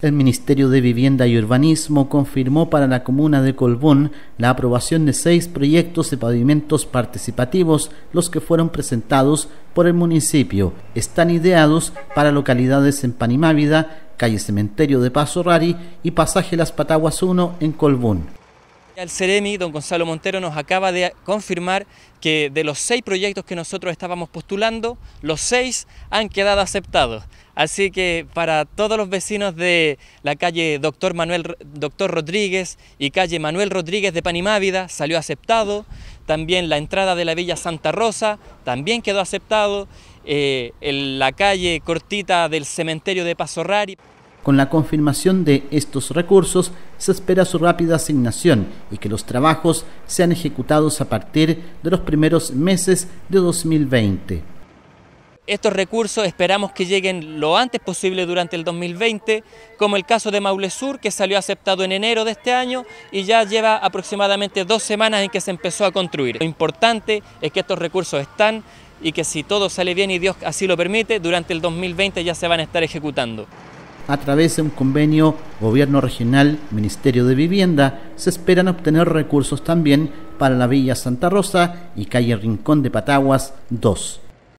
El Ministerio de Vivienda y Urbanismo confirmó para la comuna de Colbún la aprobación de seis proyectos de pavimentos participativos, los que fueron presentados por el municipio. Están ideados para localidades en Panimávida, calle Cementerio de Paso Rari y pasaje Las Pataguas 1 en Colbún. El Ceremi, don Gonzalo Montero, nos acaba de confirmar que de los seis proyectos que nosotros estábamos postulando, los seis han quedado aceptados. Así que para todos los vecinos de la calle Doctor, Manuel, Doctor Rodríguez y calle Manuel Rodríguez de Panimávida salió aceptado. También la entrada de la Villa Santa Rosa también quedó aceptado. Eh, la calle cortita del cementerio de Pasorrari. Con la confirmación de estos recursos se espera su rápida asignación y que los trabajos sean ejecutados a partir de los primeros meses de 2020. Estos recursos esperamos que lleguen lo antes posible durante el 2020, como el caso de Maule Sur, que salió aceptado en enero de este año y ya lleva aproximadamente dos semanas en que se empezó a construir. Lo importante es que estos recursos están y que si todo sale bien y Dios así lo permite, durante el 2020 ya se van a estar ejecutando a través de un convenio Gobierno Regional Ministerio de Vivienda, se esperan obtener recursos también para la Villa Santa Rosa y calle Rincón de Pataguas 2.